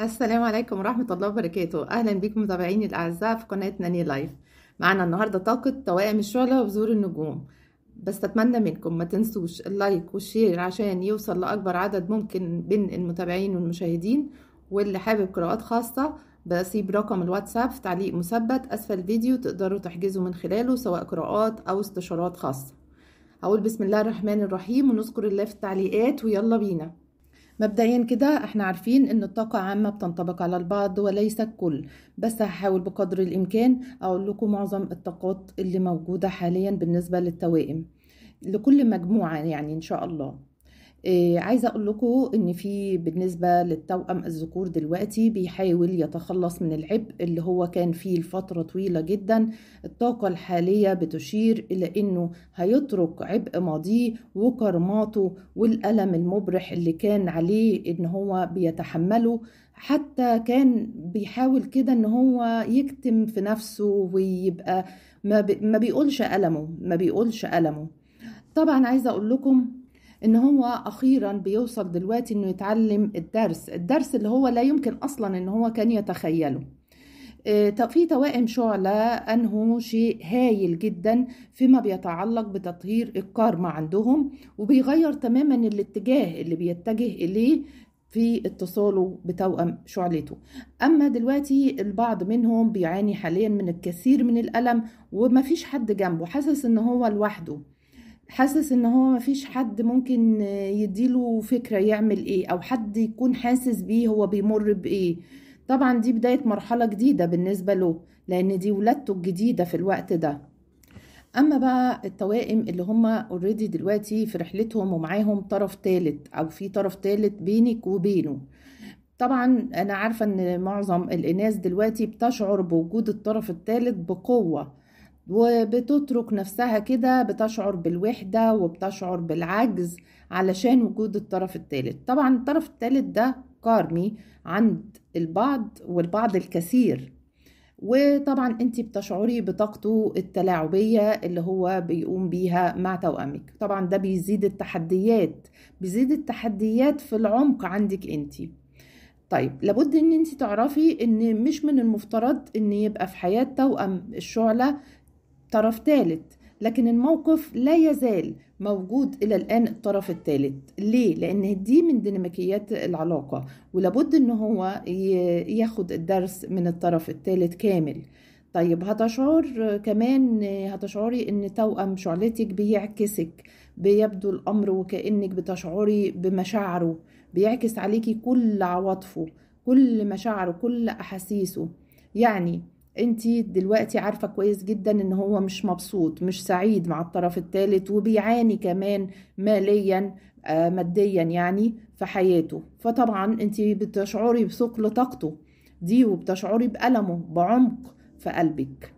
السلام عليكم ورحمة الله وبركاته أهلا بكم متابعيني الأعزاء في قناة ناني لايف معنا النهاردة طاقة توائم الشعلة وبذور النجوم بس أتمنى منكم ما تنسوش اللايك والشير عشان يوصل لأكبر عدد ممكن بين المتابعين والمشاهدين واللي حابب قراءات خاصة بسيب رقم الواتساب في تعليق مثبت أسفل الفيديو تقدروا تحجزوا من خلاله سواء قراءات أو استشارات خاصة أقول بسم الله الرحمن الرحيم ونذكر الله في التعليقات ويلا بينا مبدئيا كده احنا عارفين ان الطاقة عامة بتنطبق على البعض وليس الكل بس هحاول بقدر الامكان اقول لكم معظم الطاقات اللي موجودة حاليا بالنسبة للتوائم لكل مجموعة يعني ان شاء الله إيه عايزه اقول لكم ان في بالنسبه للتوأم الذكور دلوقتي بيحاول يتخلص من العبء اللي هو كان فيه لفتره طويله جدا الطاقه الحاليه بتشير الى انه هيترك عبء ماضيه وكرماته والالم المبرح اللي كان عليه ان هو بيتحمله حتى كان بيحاول كده ان هو يكتم في نفسه ويبقى ما, ما بيقولش ألمه ما بيقولش ألمه طبعا عايزة أقول لكم ان هو اخيرا بيوصل دلوقتي انه يتعلم الدرس الدرس اللي هو لا يمكن اصلا ان هو كان يتخيله آه، في توائم شعلة أنه شيء هايل جدا فيما بيتعلق بتطهير الكارما عندهم وبيغير تماما الاتجاه اللي بيتجه إليه في اتصاله بتوأم شعلته أما دلوقتي البعض منهم بيعاني حاليا من الكثير من الألم ومفيش حد جنبه حاسس إن هو لوحده حاسس ان هو مفيش حد ممكن يديله فكرة يعمل ايه او حد يكون حاسس بيه هو بيمر بايه طبعا دي بداية مرحلة جديدة بالنسبة له لان دي ولادته الجديدة في الوقت ده اما بقى التوائم اللي هما اوريدي دلوقتي في رحلتهم ومعاهم طرف تالت او في طرف تالت بينك وبينه طبعا انا عارفه ان معظم الاناث دلوقتي بتشعر بوجود الطرف التالت بقوه وبتترك نفسها كده بتشعر بالوحدة وبتشعر بالعجز علشان وجود الطرف الثالث طبعا الطرف الثالث ده كارمي عند البعض والبعض الكثير وطبعا انت بتشعري بطاقته التلاعبية اللي هو بيقوم بيها مع توأمك طبعا ده بيزيد التحديات بيزيد التحديات في العمق عندك انت طيب لابد ان انت تعرفي ان مش من المفترض ان يبقى في حياة توأم الشعلة طرف ثالث لكن الموقف لا يزال موجود إلى الآن الطرف الثالث ليه؟ لأن دي من ديناميكيات العلاقة ولابد إن هو ياخد الدرس من الطرف الثالث كامل طيب هتشعر كمان هتشعري ان توأم شعلتك بيعكسك بيبدو الأمر وكأنك بتشعري بمشاعره بيعكس عليكي كل عواطفه كل مشاعره كل أحاسيسه يعني انت دلوقتي عارفه كويس جدا ان هو مش مبسوط مش سعيد مع الطرف الثالث وبيعاني كمان ماليا آه ماديا يعني في حياته فطبعا انت بتشعري بثقل طاقته دي وبتشعري بألمه بعمق في قلبك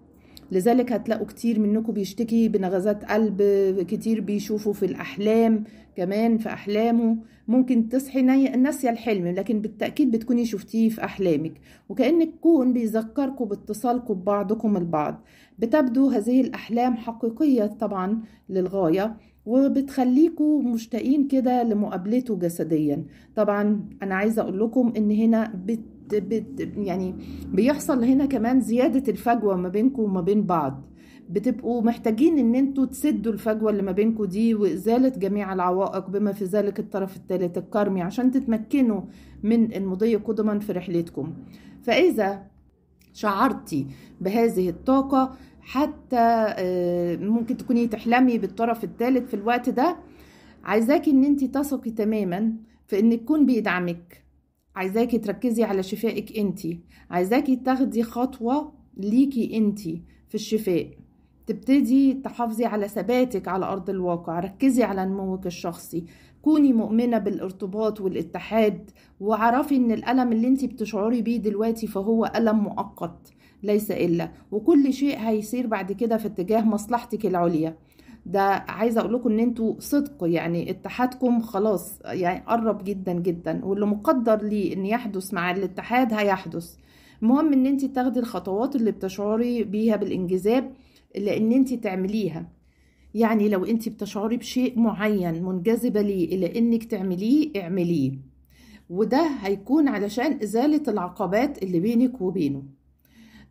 لذلك هتلاقوا كتير منكم بيشتكي بنغزات قلب كتير بيشوفوا في الأحلام كمان في أحلامه ممكن تصحي ناسية الحلم لكن بالتأكيد بتكوني شفتيه في أحلامك وكأن الكون بيذكركم باتصالكم ببعضكم البعض بتبدو هذه الأحلام حقيقية طبعا للغاية وبتخليكوا مشتاقين كده لمقابلته جسديا طبعا انا عايزه اقول لكم ان هنا بت بت يعني بيحصل هنا كمان زيادة الفجوة ما بينكم وما بين بعض بتبقوا محتاجين ان انتوا تسدوا الفجوة اللي ما بينكم دي وازالة جميع العوائق بما في ذلك الطرف الثالث الكرمي عشان تتمكنوا من المضي قدما في رحلتكم فاذا شعرتي بهذه الطاقة حتى آه، ممكن تكوني تحلمي بالطرف الثالث في الوقت ده عايزاكي ان انت تثقي تماما في ان الكون بيدعمك عايزاكي تركزي على شفائك انتي عايزاكي تاخدي خطوة ليكي انتي في الشفاء تبتدي تحافظي على ثباتك على أرض الواقع ركزي على نموك الشخصي كوني مؤمنة بالارتباط والاتحاد وعرفي ان الألم اللي انتي بتشعري بيه دلوقتي فهو ألم مؤقت ليس إلا وكل شيء هيصير بعد كده في اتجاه مصلحتك العليا ده عايزه اقول لكم ان انتوا صدق يعني اتحادكم خلاص يعني قرب جدا جدا واللي مقدر ليه ان يحدث مع الاتحاد هيحدث المهم ان انت تاخدي الخطوات اللي بتشعري بيها بالانجذاب لان انت تعمليها يعني لو انت بتشعري بشيء معين منجذبه ليه الى انك تعمليه اعمليه وده هيكون علشان ازاله العقبات اللي بينك وبينه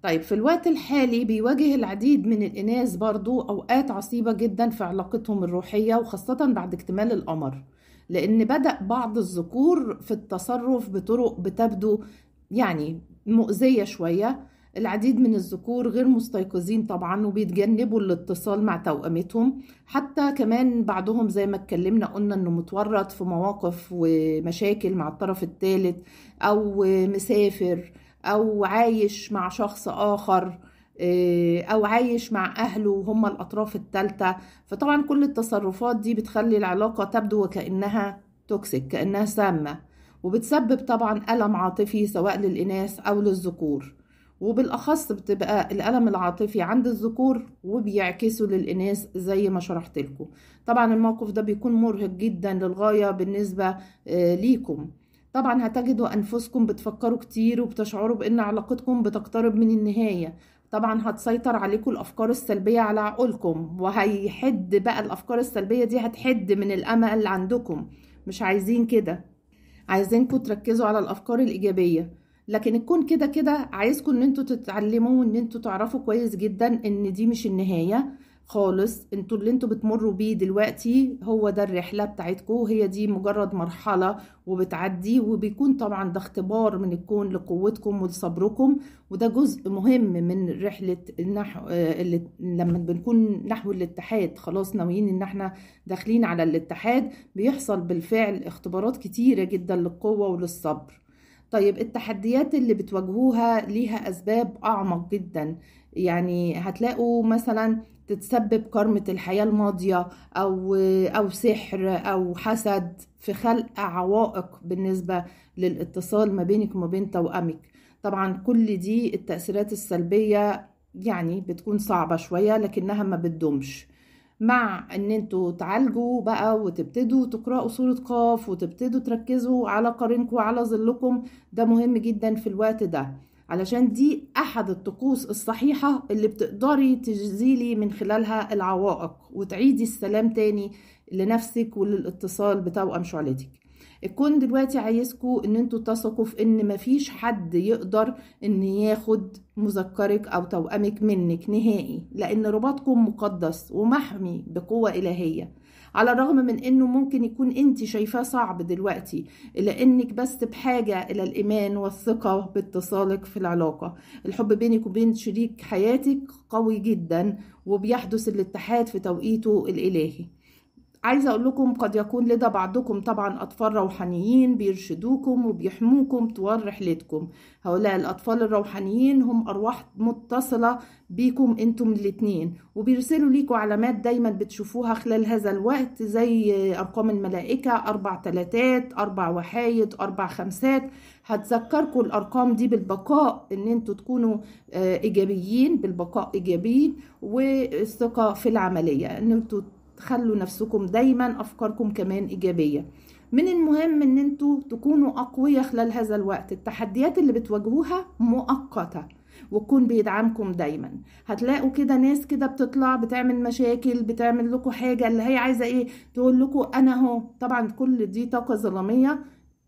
طيب في الوقت الحالي بيواجه العديد من الإناث برضو أوقات عصيبة جدا في علاقتهم الروحية وخاصة بعد اكتمال القمر لأن بدأ بعض الذكور في التصرف بطرق بتبدو يعني مؤذية شوية العديد من الذكور غير مستيقظين طبعا وبيتجنبوا الاتصال مع توأمتهم حتى كمان بعضهم زي ما اتكلمنا قلنا انه متورط في مواقف ومشاكل مع الطرف الثالث او مسافر او عايش مع شخص اخر آه، او عايش مع اهله وهم الاطراف الثالثه فطبعا كل التصرفات دي بتخلي العلاقه تبدو وكانها توكسيك كانها سامه وبتسبب طبعا الم عاطفي سواء للاناث او للذكور وبالاخص بتبقى الالم العاطفي عند الذكور وبيعكسه للاناث زي ما شرحت لكم طبعا الموقف ده بيكون مرهق جدا للغايه بالنسبه آه، ليكم طبعا هتجدوا انفسكم بتفكروا كتير وبتشعروا بان علاقتكم بتقترب من النهايه طبعا هتسيطر عليكم الافكار السلبيه على عقولكم وهيحد بقى الافكار السلبيه دي هتحد من الامل اللي عندكم مش عايزين كده عايزينكم تركزوا على الافكار الايجابيه لكن الكون كده كده عايزكم ان انتوا تتعلموا وان انتوا تعرفوا كويس جدا ان دي مش النهايه خالص انتوا اللي انتوا بتمروا بيه دلوقتي هو ده الرحله بتاعتكم هي دي مجرد مرحله وبتعدي وبيكون طبعا ده اختبار من الكون لقوتكم ولصبركم وده جزء مهم من رحله النحو آه، اللي لما بنكون نحو الاتحاد خلاص ناويين ان احنا داخلين على الاتحاد بيحصل بالفعل اختبارات كتيره جدا للقوه وللصبر طيب التحديات اللي بتواجهوها ليها اسباب اعمق جدا يعني هتلاقوا مثلا تتسبب كرمة الحياة الماضية أو أو سحر أو حسد في خلق عوائق بالنسبة للاتصال ما بينك وما بين توأمك طبعا كل دي التأثيرات السلبية يعني بتكون صعبة شوية لكنها ما بتدومش مع ان انتوا تعالجوا بقى وتبتدوا تقرأوا سورة قاف وتبتدوا تركزوا على قرنكم وعلى ظلكم ده مهم جدا في الوقت ده علشان دي أحد الطقوس الصحيحة اللي بتقدري تزيلي من خلالها العوائق وتعيدي السلام تاني لنفسك وللاتصال بتوأم شعلتك الكون دلوقتي عايزكوا ان انتوا تثقوا في ان مفيش حد يقدر ان ياخد مذكرك او توأمك منك نهائي لان رباطكم مقدس ومحمي بقوة الهية على الرغم من انه ممكن يكون انت شايفاه صعب دلوقتي الا انك بس بحاجه الى الايمان والثقه باتصالك في العلاقه الحب بينك وبين شريك حياتك قوي جدا وبيحدث الاتحاد في توقيته الالهي عايزة أقول لكم قد يكون لدى بعضكم طبعا أطفال روحانيين بيرشدوكم وبيحموكم طوال رحلتكم هؤلاء الأطفال الروحانيين هم أرواح متصلة بيكم أنتم الاتنين وبيرسلوا ليكوا علامات دايما بتشوفوها خلال هذا الوقت زي أرقام الملائكة أربع تلاتات أربع وحايد أربع خمسات هتذكركم الأرقام دي بالبقاء إن انتم تكونوا آه، إيجابيين بالبقاء إيجابيين والثقة في العملية إن انتم خلوا نفسكم دايما افكاركم كمان ايجابيه من المهم ان انتوا تكونوا اقوياء خلال هذا الوقت التحديات اللي بتواجهوها مؤقته وكون بيدعمكم دايما هتلاقوا كده ناس كده بتطلع بتعمل مشاكل بتعمل لكم حاجه اللي هي عايزه ايه تقول لكم انا اهو طبعا كل دي طاقه ظلاميه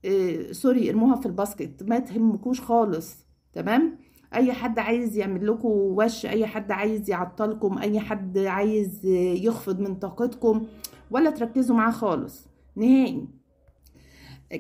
إيه سوري ارموها في الباسكت ما تهمكوش خالص تمام اي حد عايز يعمل لكم وش اي حد عايز يعطلكم اي حد عايز يخفض من طاقتكم ولا تركزوا معاه خالص نهائي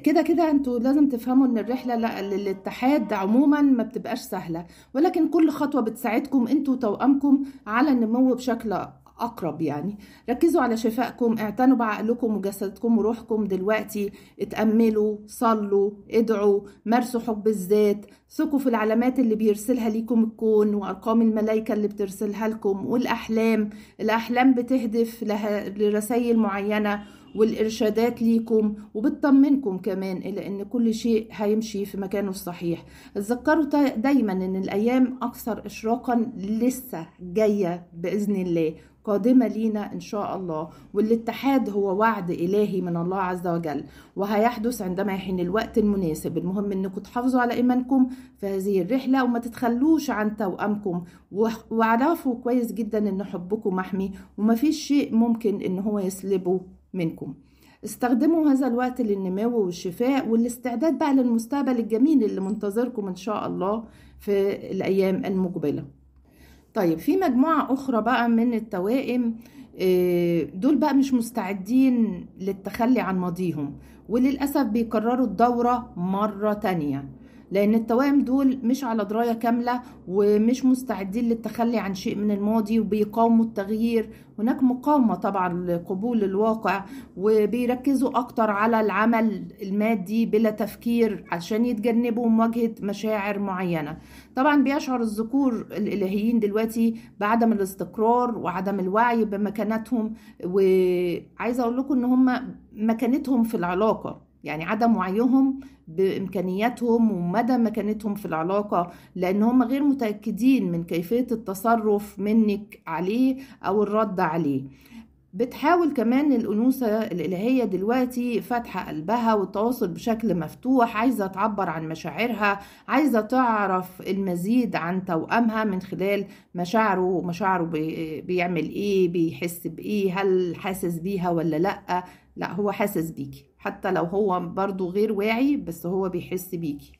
كده كده انتوا لازم تفهموا ان الرحله للاتحاد عموما ما بتبقاش سهله ولكن كل خطوه بتساعدكم انتوا توامكم على النمو بشكل اقرب يعني ركزوا على شفائكم اعتنوا بعقلكم وجسدكم وروحكم دلوقتي اتاملوا صلوا ادعوا مارسوا حب الذات ثقوا في العلامات اللي بيرسلها ليكم الكون وارقام الملائكه اللي بترسلها لكم والاحلام الاحلام بتهدف لها لرسائل معينه والارشادات ليكم وبتطمنكم كمان الى ان كل شيء هيمشي في مكانه الصحيح تذكروا دايما ان الايام اكثر اشراقا لسه جايه باذن الله قادمة لينا إن شاء الله والاتحاد هو وعد إلهي من الله عز وجل وهيحدث عندما يحين الوقت المناسب المهم إنكم تحافظوا على إيمانكم في هذه الرحلة وما تتخلوش عن توأمكم واعرفوا كويس جدا إن حبكم محمي فيش شيء ممكن إن هو يسلبه منكم استخدموا هذا الوقت للنمو والشفاء والاستعداد بقى للمستقبل الجميل اللي منتظركم إن شاء الله في الأيام المقبلة طيب في مجموعة أخرى بقى من التوائم آه، دول بقى مش مستعدين للتخلي عن ماضيهم وللأسف بيكرروا الدورة مرة تانية لان التوائم دول مش على درايه كامله ومش مستعدين للتخلي عن شيء من الماضي وبيقاوموا التغيير هناك مقاومه طبعا لقبول الواقع وبيركزوا اكتر على العمل المادي بلا تفكير عشان يتجنبوا مواجهه مشاعر معينه طبعا بيشعر الذكور الالهيين دلوقتي بعدم الاستقرار وعدم الوعي بمكانتهم وعايزه اقول لكم ان هم مكانتهم في العلاقه يعني عدم وعيهم بامكانياتهم ومدى مكانتهم في العلاقه لان هم غير متاكدين من كيفيه التصرف منك عليه او الرد عليه بتحاول كمان الأنوثة الإلهية دلوقتي فاتحة قلبها والتواصل بشكل مفتوح عايزة تعبر عن مشاعرها عايزة تعرف المزيد عن توأمها من خلال مشاعره مشاعره بيعمل إيه بيحس بإيه هل حاسس بيها ولا لأ لا هو حاسس بيكي حتى لو هو برضو غير واعي بس هو بيحس بيكي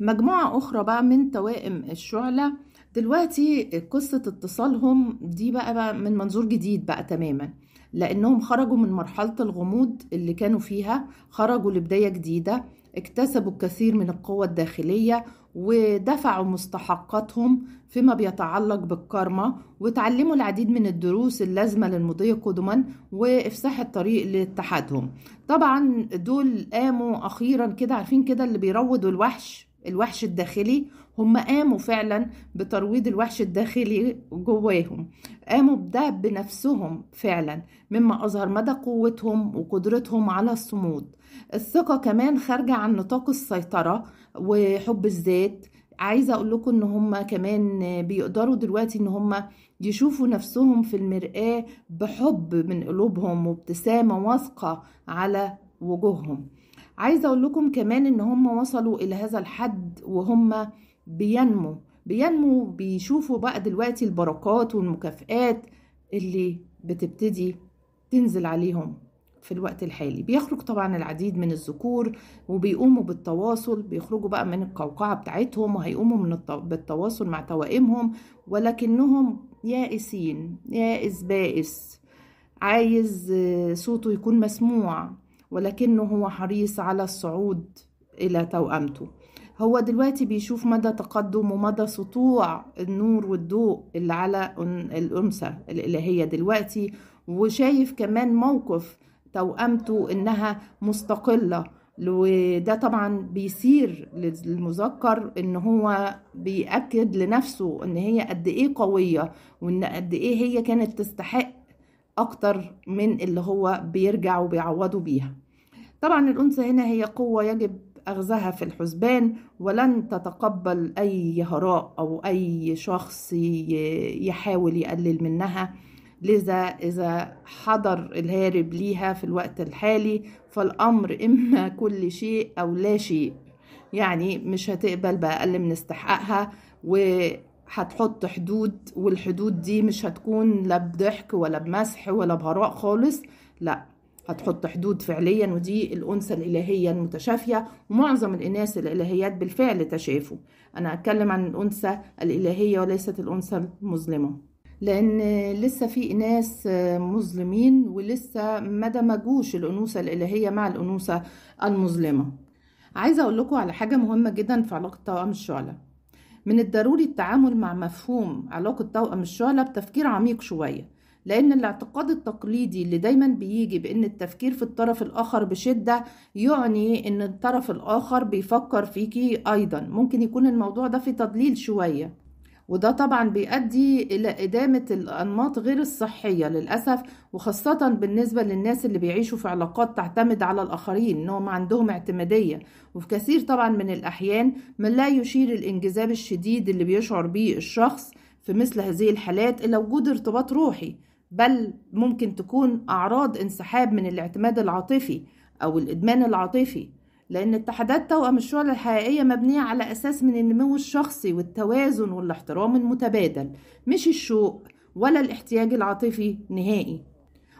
مجموعة أخرى بقى من توائم الشعلة دلوقتي قصة اتصالهم دي بقى, بقى من منظور جديد بقى تماما لأنهم خرجوا من مرحلة الغموض اللي كانوا فيها خرجوا لبداية جديدة اكتسبوا الكثير من القوة الداخلية ودفعوا مستحقاتهم فيما بيتعلق بالكارما وتعلموا العديد من الدروس اللازمة للمضي قدما وإفساح الطريق لاتحادهم طبعا دول قاموا أخيرا كده عارفين كده اللي بيروضوا الوحش الوحش الداخلي هم قاموا فعلا بترويض الوحش الداخلي جواهم قاموا بده بنفسهم فعلا مما أظهر مدى قوتهم وقدرتهم على الصمود الثقة كمان خارجة عن نطاق السيطرة وحب الذات عايزه اقول لكم ان هم كمان بيقدروا دلوقتي ان هم يشوفوا نفسهم في المرآة بحب من قلوبهم وابتسامة واثقة على وجوههم عايزه اقول لكم كمان ان هم وصلوا الى هذا الحد وهم بينموا بينموا بيشوفوا بقى دلوقتي البركات والمكافآت اللي بتبتدي تنزل عليهم في الوقت الحالي بيخرج طبعا العديد من الذكور وبيقوموا بالتواصل بيخرجوا بقى من القوقعة بتاعتهم وهيقوموا من الت... بالتواصل مع توائمهم ولكنهم يائسين يائس بائس عايز صوته يكون مسموع ولكنه هو حريص على الصعود إلى توأمته هو دلوقتي بيشوف مدى تقدم ومدى سطوع النور والضوء اللي على الأنثى الإلهية دلوقتي وشايف كمان موقف توأمته إنها مستقلة وده طبعا بيصير للمذكر ان هو بيأكد لنفسه ان هي قد ايه قوية وان قد ايه هي كانت تستحق اكتر من اللي هو بيرجع وبيعوضه بيها طبعا الانثى هنا هي قوة يجب اخذها في الحسبان ولن تتقبل اي هراء او اي شخص يحاول يقلل منها لذا إذا حضر الهارب ليها في الوقت الحالي فالأمر إما كل شيء أو لا شيء يعني مش هتقبل بأقل من استحقاقها وهتحط حدود والحدود دي مش هتكون لا بضحك ولا بمسح ولا بهراء خالص لا هتحط حدود فعليا ودي الأنثى الإلهية المتشافية ومعظم الإناث الإلهيات بالفعل تشافوا أنا أتكلم عن الأنثى الإلهية وليست الأنثى المظلمة لان لسه في ناس مظلمين ولسه ما دمجوش الانوثه الالهيه مع الانوثه المظلمه عايزه اقول لكم على حاجه مهمه جدا في علاقه توأم الشعله من الضروري التعامل مع مفهوم علاقه توأم الشعله بتفكير عميق شويه لان الاعتقاد التقليدي اللي دايما بيجي بان التفكير في الطرف الاخر بشده يعني ان الطرف الاخر بيفكر فيكي ايضا ممكن يكون الموضوع ده في تضليل شويه وده طبعا بيؤدي إلى إدامة الأنماط غير الصحية للأسف وخاصة بالنسبة للناس اللي بيعيشوا في علاقات تعتمد على الآخرين إنهم عندهم اعتمادية وفي كثير طبعا من الأحيان من لا يشير الانجذاب الشديد اللي بيشعر به الشخص في مثل هذه الحالات إلى وجود ارتباط روحي بل ممكن تكون أعراض انسحاب من الاعتماد العاطفي أو الإدمان العاطفي لأن اتحادات توأم الشعلة الحقيقية مبنية على أساس من النمو الشخصي والتوازن والاحترام المتبادل مش الشوق ولا الاحتياج العاطفي نهائي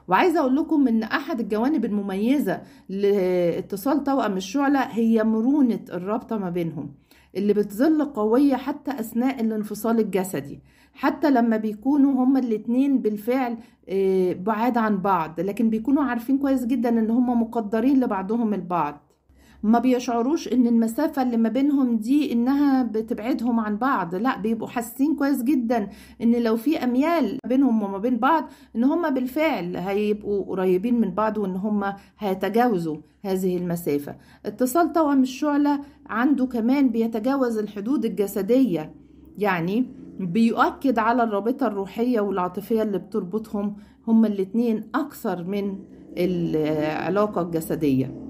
وعايزة أقول لكم إن أحد الجوانب المميزة لاتصال توأم الشعلة هي مرونة الرابطة ما بينهم اللي بتظل قوية حتى أثناء الانفصال الجسدي حتى لما بيكونوا هما الاتنين بالفعل آه، بعاد عن بعض لكن بيكونوا عارفين كويس جدا إن هما مقدرين لبعضهم البعض ما بيشعروش ان المسافة اللي ما بينهم دي انها بتبعدهم عن بعض لا بيبقوا حاسين كويس جدا ان لو في اميال بينهم وما بين بعض ان هما بالفعل هيبقوا قريبين من بعض وان هما هيتجاوزوا هذه المسافة اتصال توأم الشعلة عنده كمان بيتجاوز الحدود الجسدية يعني بيؤكد على الرابطة الروحية والعاطفية اللي بتربطهم هما الاتنين أكثر من العلاقة الجسدية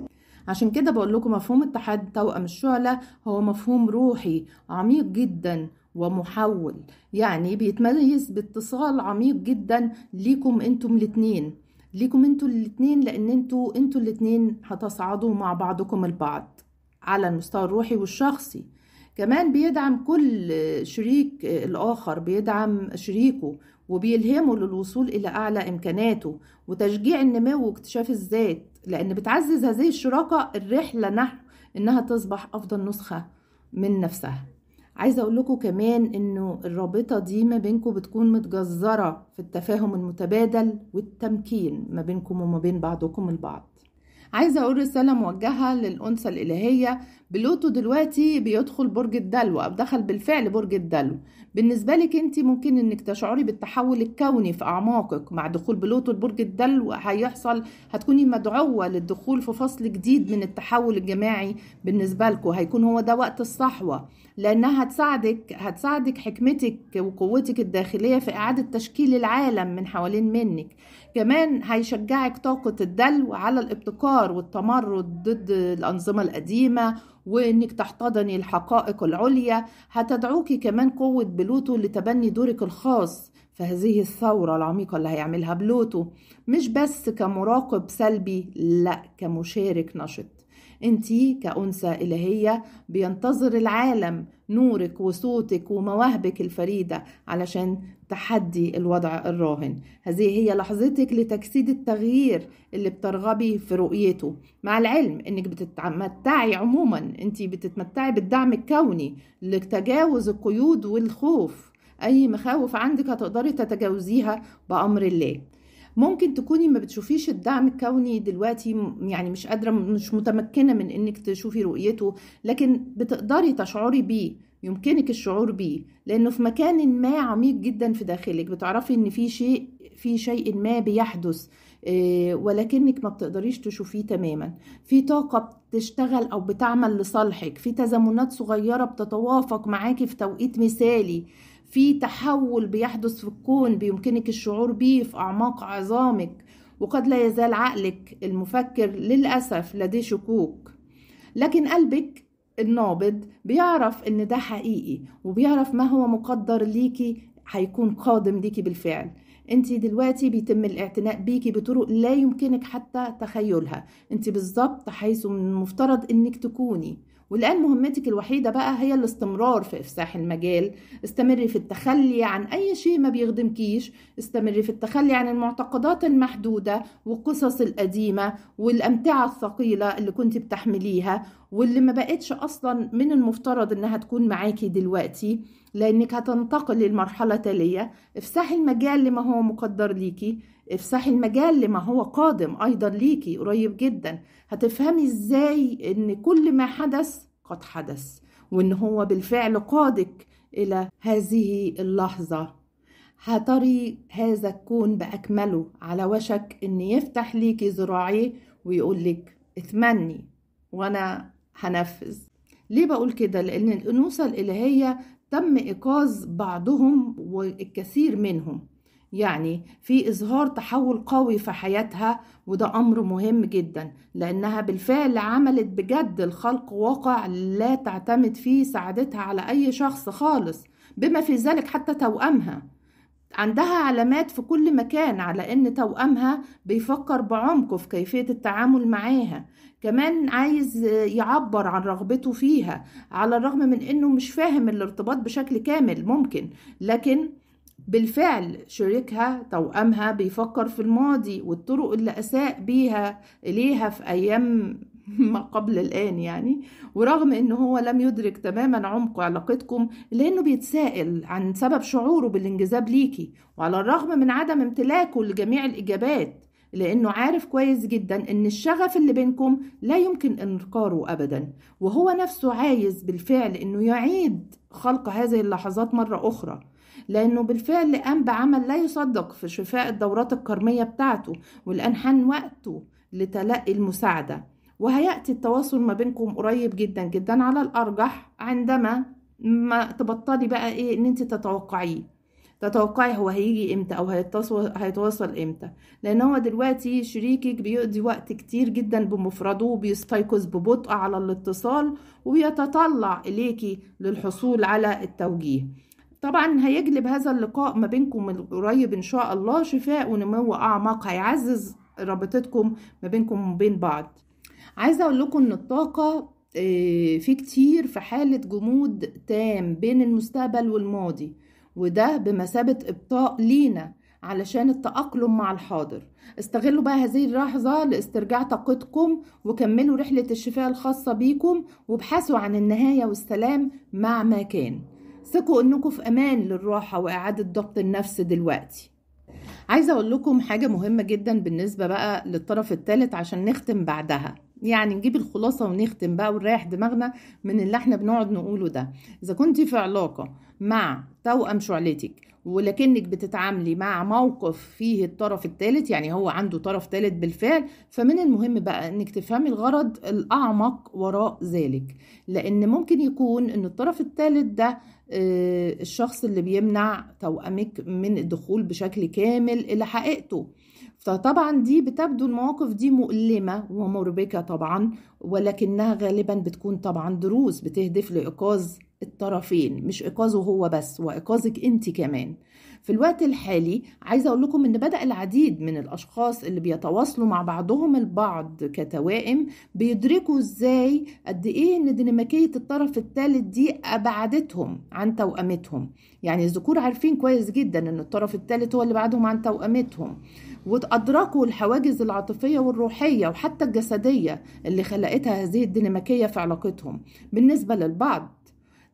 عشان كده بقول لكم مفهوم اتحاد توأم الشعلة هو مفهوم روحي عميق جدا ومحول يعني بيتميز باتصال عميق جدا ليكم انتم الاتنين ليكم انتوا الاتنين لان انتوا انتوا الاتنين هتصعدوا مع بعضكم البعض على المستوى الروحي والشخصي كمان بيدعم كل شريك الآخر بيدعم شريكه وبيلهمه للوصول إلى أعلى إمكاناته وتشجيع النمو واكتشاف الذات لأن بتعزز هذه الشراكة الرحلة نحو إنها تصبح أفضل نسخة من نفسها عايزة أقول لكم كمان إنه الرابطة دي ما بينكم بتكون متجذرة في التفاهم المتبادل والتمكين ما بينكم وما بين بعضكم البعض عايزه اقول رساله موجهه للانثى الالهيه بلوتو دلوقتي بيدخل برج الدلو او دخل بالفعل برج الدلو بالنسبه لك انت ممكن انك تشعري بالتحول الكوني في اعماقك مع دخول بلوتو لبرج الدلو هيحصل هتكوني مدعوه للدخول في فصل جديد من التحول الجماعي بالنسبه لكم هيكون هو ده وقت الصحوه لأنها هتساعدك هتساعدك حكمتك وقوتك الداخلية في إعادة تشكيل العالم من حوالين منك كمان هيشجعك طاقة الدلو على الابتكار والتمرد ضد الأنظمة القديمة وإنك تحتضني الحقائق العليا هتدعوكي كمان قوة بلوتو لتبني دورك الخاص في هذه الثورة العميقة اللي هيعملها بلوتو مش بس كمراقب سلبي لا كمشارك نشط انت كأنثى إلهية بينتظر العالم نورك وصوتك ومواهبك الفريدة علشان تحدي الوضع الراهن هذه هي لحظتك لتجسيد التغيير اللي بترغبي في رؤيته مع العلم انك بتتمتعي عموما انت بتتمتعي بالدعم الكوني لتجاوز القيود والخوف اي مخاوف عندك هتقدري تتجاوزيها بامر الله ممكن تكوني ما بتشوفيش الدعم الكوني دلوقتي يعني مش قادره مش متمكنه من انك تشوفي رؤيته لكن بتقدري تشعري بيه يمكنك الشعور بيه لانه في مكان ما عميق جدا في داخلك بتعرفي ان في شيء في شيء ما بيحدث آه، ولكنك ما بتقدريش تشوفيه تماما في طاقة بتشتغل أو بتعمل لصالحك في تزامنات صغيرة بتتوافق معاكي في توقيت مثالي في تحول بيحدث في الكون بيمكنك الشعور به في أعماق عظامك وقد لا يزال عقلك المفكر للأسف لديه شكوك لكن قلبك النابض بيعرف ان ده حقيقي وبيعرف ما هو مقدر ليكي هيكون قادم ليكي بالفعل انت دلوقتي بيتم الاعتناء بيكي بطرق لا يمكنك حتى تخيلها انت بالظبط حيث من المفترض انك تكوني والآن مهمتك الوحيدة بقى هي الاستمرار في إفساح المجال استمري في التخلي عن أي شيء ما بيخدمكيش استمري في التخلي عن المعتقدات المحدودة والقصص القديمة والأمتعة الثقيلة اللي كنت بتحمليها واللي ما بقتش أصلا من المفترض إنها تكون معاكي دلوقتي لأنك هتنتقل للمرحلة التالية افسحي المجال لما هو مقدر ليكي افسحي المجال لما هو قادم أيضا ليكي قريب جدا هتفهمي إزاي إن كل ما حدث قد حدث وإن هو بالفعل قادك إلى هذه اللحظة هتري هذا الكون بأكمله على وشك إن يفتح ليكي ذراعيه ويقولك اثمني وأنا هنفذ ليه بقول كده لأن الأنوثة الإلهية تم إيقاظ بعضهم والكثير منهم يعني في إظهار تحول قوي في حياتها وده أمر مهم جدا لأنها بالفعل عملت بجد الخلق واقع لا تعتمد فيه سعادتها على أي شخص خالص بما في ذلك حتى توأمها عندها علامات في كل مكان على ان توأمها بيفكر بعمق في كيفية التعامل معاها كمان عايز يعبر عن رغبته فيها على الرغم من انه مش فاهم الارتباط بشكل كامل ممكن لكن بالفعل شريكها توأمها بيفكر في الماضي والطرق اللي أساء بيها إليها في أيام ما قبل الآن يعني ورغم إن هو لم يدرك تماما عمق علاقتكم لأنه بيتساءل عن سبب شعوره بالانجذاب ليكي وعلى الرغم من عدم امتلاكه لجميع الإجابات لأنه عارف كويس جدا إن الشغف اللي بينكم لا يمكن إنكاره أبدا وهو نفسه عايز بالفعل إنه يعيد خلق هذه اللحظات مرة أخرى لأنه بالفعل قام بعمل لا يصدق في شفاء الدورات الكرمية بتاعته والآن حان وقته لتلقي المساعدة وهيأتي التواصل ما بينكم قريب جدا جدا على الأرجح عندما ما تبطلي بقى إيه إن أنت تتوقعيه تتوقعي هو هيجي امتى او هيتواصل هيتواصل امتى لان هو دلوقتي شريكك بيقضي وقت كتير جدا بمفرده وبيستيقظ ببطء على الاتصال وبيتطلع اليكي للحصول على التوجيه طبعا هيجلب هذا اللقاء ما بينكم القريب ان شاء الله شفاء ونمو اعمق هيعزز رابطتكم ما بينكم وبين بعض عايزه اقول لكم ان الطاقه آه، في كتير في حاله جمود تام بين المستقبل والماضي وده بمثابه ابطاء لينا علشان التأقلم مع الحاضر استغلوا بقى هذه اللحظة لاسترجاع طاقتكم وكملوا رحلة الشفاء الخاصة بيكم وابحثوا عن النهاية والسلام مع ما كان ثقوا انكم في امان للراحه واعاده ضبط النفس دلوقتي عايزه اقول لكم حاجه مهمه جدا بالنسبه بقى للطرف الثالث عشان نختم بعدها يعني نجيب الخلاصه ونختم بقى ونريح دماغنا من اللي احنا بنقعد نقوله ده اذا كنت في علاقه مع توأم شعلتك ولكنك بتتعاملي مع موقف فيه الطرف الثالث يعني هو عنده طرف ثالث بالفعل فمن المهم بقى انك تفهمي الغرض الاعمق وراء ذلك لان ممكن يكون ان الطرف الثالث ده آه، الشخص اللي بيمنع توأمك من الدخول بشكل كامل إلى حقيقته فطبعا دي بتبدو المواقف دي مؤلمة ومربكة طبعا ولكنها غالبا بتكون طبعا دروس بتهدف لإيقاظ الطرفين مش ايقاظه هو بس وايقاظك انت كمان في الوقت الحالي عايزه اقول لكم ان بدا العديد من الاشخاص اللي بيتواصلوا مع بعضهم البعض كتوائم بيدركوا ازاي قد ايه ان ديناميكيه الطرف الثالث دي ابعدتهم عن توأمتهم يعني الذكور عارفين كويس جدا ان الطرف الثالث هو اللي بعدهم عن توأمتهم وادركوا الحواجز العاطفيه والروحيه وحتى الجسديه اللي خلقتها هذه الديناميكيه في علاقتهم بالنسبه للبعض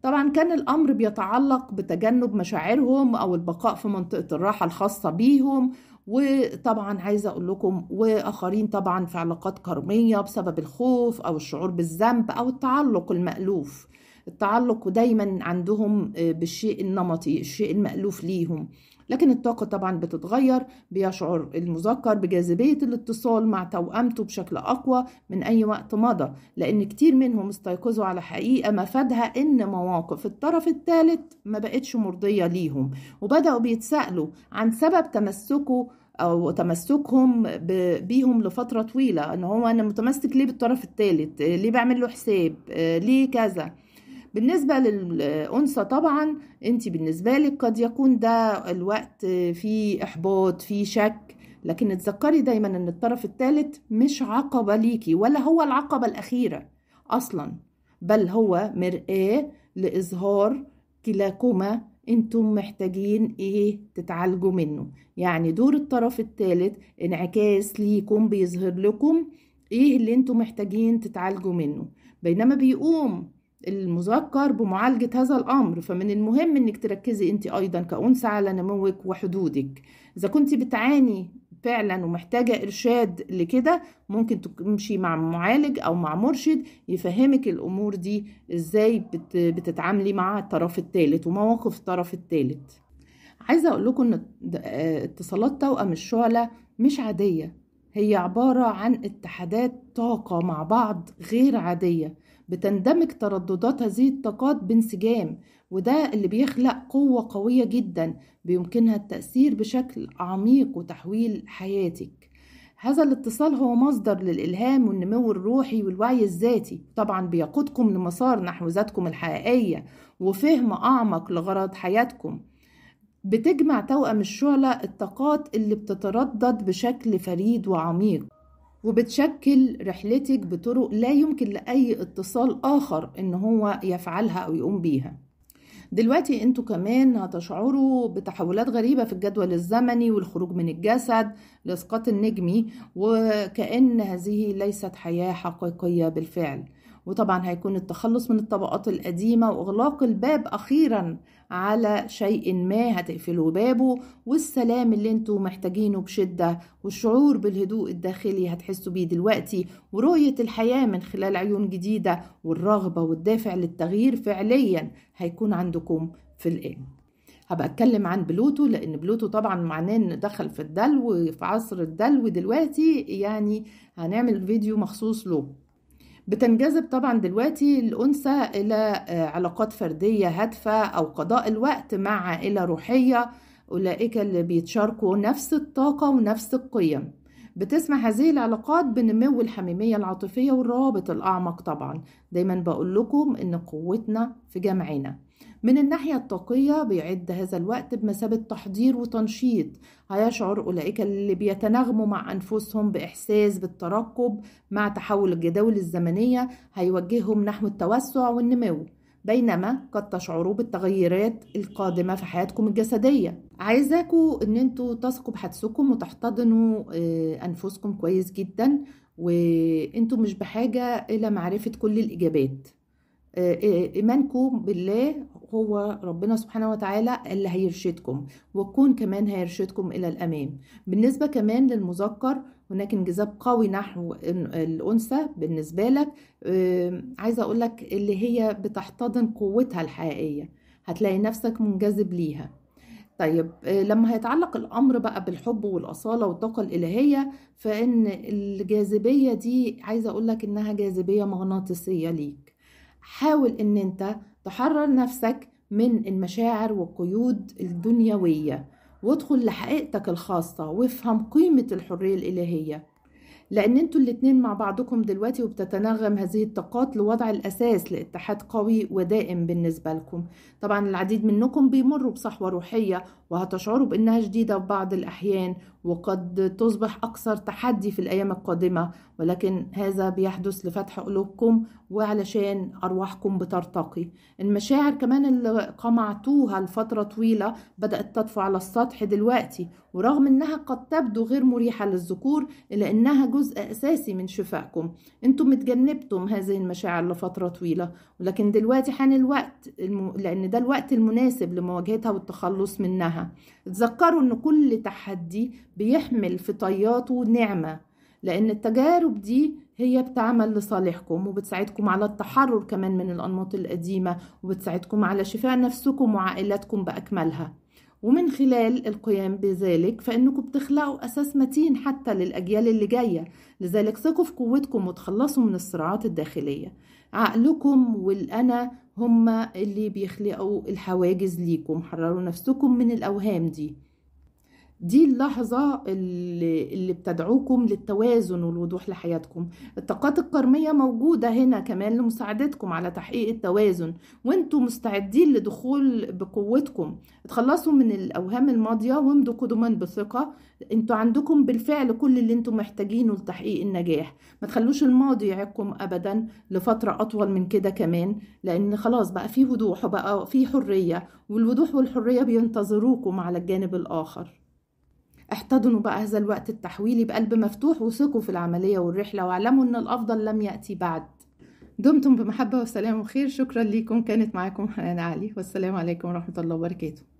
طبعا كان الأمر بيتعلق بتجنب مشاعرهم أو البقاء في منطقة الراحة الخاصة بيهم وطبعا عايزة أقول لكم وآخرين طبعا في علاقات كرمية بسبب الخوف أو الشعور بالذنب أو التعلق المألوف التعلق دايما عندهم آه، بالشيء النمطي الشيء المألوف ليهم لكن الطاقة طبعا بتتغير بيشعر المذكر بجاذبية الاتصال مع توأمته بشكل أقوى من أي وقت مضى لأن كتير منهم استيقظوا على حقيقة مفادها إن مواقف الطرف الثالث ما بقتش مرضية ليهم وبدأوا بيتسألوا عن سبب تمسكه او تمسكهم بيهم لفتره طويله ان هو انا متمسك ليه بالطرف الثالث ليه بعمل له حساب ليه كذا بالنسبة للأنثى طبعا أنت بالنسبة لك قد يكون ده الوقت فيه إحباط فيه شك لكن اتذكري دايما أن الطرف الثالث مش عقبة ليكي ولا هو العقبة الأخيرة أصلا بل هو مرآة لإظهار كلاكما انتم محتاجين ايه تتعالجوا منه يعني دور الطرف الثالث انعكاس ليكم بيظهر لكم ايه اللي انتم محتاجين تتعالجوا منه بينما بيقوم المذكر بمعالجة هذا الأمر فمن المهم أنك تركزي أنت أيضا كأنثى على نموك وحدودك إذا كنت بتعاني فعلا ومحتاجة إرشاد لكده ممكن تمشي مع معالج أو مع مرشد يفهمك الأمور دي إزاي بتتعاملي مع الطرف الثالث ومواقف الطرف الثالث عايزة أقول لكم أن اتصالات توأم الشعلة مش عادية هي عبارة عن اتحادات طاقة مع بعض غير عادية بتندمج ترددات هذه الطاقات بانسجام وده اللي بيخلق قوة قوية جدا بيمكنها التأثير بشكل عميق وتحويل حياتك هذا الاتصال هو مصدر للإلهام والنمو الروحي والوعي الذاتي طبعا بيقودكم لمسار نحو ذاتكم الحقيقية وفهم أعمق لغرض حياتكم بتجمع توأم الشعلة الطاقات اللي بتتردد بشكل فريد وعميق وبتشكل رحلتك بطرق لا يمكن لأي اتصال آخر إن هو يفعلها أو يقوم بيها دلوقتي انتوا كمان هتشعروا بتحولات غريبة في الجدول الزمني والخروج من الجسد لإسقاط النجمي وكأن هذه ليست حياة حقيقية بالفعل وطبعا هيكون التخلص من الطبقات القديمة وإغلاق الباب أخيرا على شيء ما هتقفلوا بابه والسلام اللي انتوا محتاجينه بشدة والشعور بالهدوء الداخلي هتحسوا بيه دلوقتي ورؤية الحياة من خلال عيون جديدة والرغبة والدافع للتغيير فعليا هيكون عندكم في الآن هبقى اتكلم عن بلوتو لان بلوتو طبعا معناه ان دخل في الدلو في عصر الدلو دلوقتي يعني هنعمل فيديو مخصوص له بتنجذب طبعا دلوقتي الأنثى إلى آه، علاقات فردية هادفة أو قضاء الوقت مع عائلة روحية أولئك اللي بيتشاركوا نفس الطاقة ونفس القيم بتسمع هذه العلاقات بنمو الحميمية العاطفية والروابط الأعمق طبعا دايما بقول لكم إن قوتنا في جمعنا من الناحية الطاقية بيعد هذا الوقت بمثابة تحضير وتنشيط هيشعر أولئك اللي بيتناغموا مع أنفسهم بإحساس بالترقب مع تحول الجداول الزمنية هيوجههم نحو التوسع والنمو بينما قد تشعروا بالتغيرات القادمة في حياتكم الجسدية عايزاكوا ان انتوا تثقوا بحدسكم وتحتضنوا آه، انفسكم كويس جدا وانتم مش بحاجة الى معرفة كل الاجابات آه، آه، ايمانكم بالله هو ربنا سبحانه وتعالى اللي هيرشدكم وكون كمان هيرشدكم الى الامام بالنسبه كمان للمذكر هناك انجذاب قوي نحو الانثى بالنسبه لك عايزه اقول لك اللي هي بتحتضن قوتها الحقيقيه هتلاقي نفسك منجذب ليها طيب آه، لما هيتعلق الامر بقى بالحب والاصاله والطاقه الالهيه فان الجاذبيه دي عايزه اقول لك انها جاذبيه مغناطيسيه ليك حاول ان انت تحرر نفسك من المشاعر والقيود الدنيوية وادخل لحقيقتك الخاصة وافهم قيمة الحرية الإلهية لأن انتوا الاتنين مع بعضكم دلوقتي وبتتناغم هذه الطاقات لوضع الأساس لاتحاد قوي ودائم بالنسبة لكم طبعا العديد منكم بيمروا بصحوة روحية وهتشعروا بأنها شديدة في بعض الأحيان وقد تصبح أكثر تحدي في الأيام القادمة ولكن هذا بيحدث لفتح قلوبكم وعلشان أرواحكم بترتقي المشاعر كمان اللي قمعتوها لفترة طويلة بدأت تطفو على السطح دلوقتي ورغم أنها قد تبدو غير مريحة للذكور إلا أنها جزء أساسي من شفائكم أنتم متجنبتم هذه المشاعر لفترة طويلة ولكن دلوقتي حان الوقت الم... لأن ده الوقت المناسب لمواجهتها والتخلص منها تذكروا أن كل تحدي بيحمل في طياته نعمة لأن التجارب دي هي بتعمل لصالحكم وبتساعدكم على التحرر كمان من الأنماط القديمة وبتساعدكم على شفاء نفسكم وعائلاتكم بأكملها ومن خلال القيام بذلك فإنكم بتخلقوا أساس متين حتى للأجيال اللي جاية لذلك ثقوا في قوتكم وتخلصوا من الصراعات الداخلية عقلكم والأنا هما اللي بيخلقوا الحواجز ليكم حرروا نفسكم من الأوهام دي دي اللحظة اللي, اللي بتدعوكم للتوازن والوضوح لحياتكم الطاقات الكرمية موجودة هنا كمان لمساعدتكم على تحقيق التوازن وانتم مستعدين لدخول بقوتكم اتخلصوا من الأوهام الماضية وامضوا قدما بثقة انتوا عندكم بالفعل كل اللي انتم محتاجينه لتحقيق النجاح ما تخلوش الماضي يعيقكم أبدا لفترة أطول من كده كمان لأن خلاص بقى في وضوح وبقى في حرية والوضوح والحرية بينتظروكم على الجانب الآخر احتضنوا بقى هذا الوقت التحويلي بقلب مفتوح وثقوا في العملية والرحلة واعلموا أن الأفضل لم يأتي بعد دمتم بمحبة وسلام وخير شكرا ليكم كانت معاكم حنان علي والسلام عليكم ورحمة الله وبركاته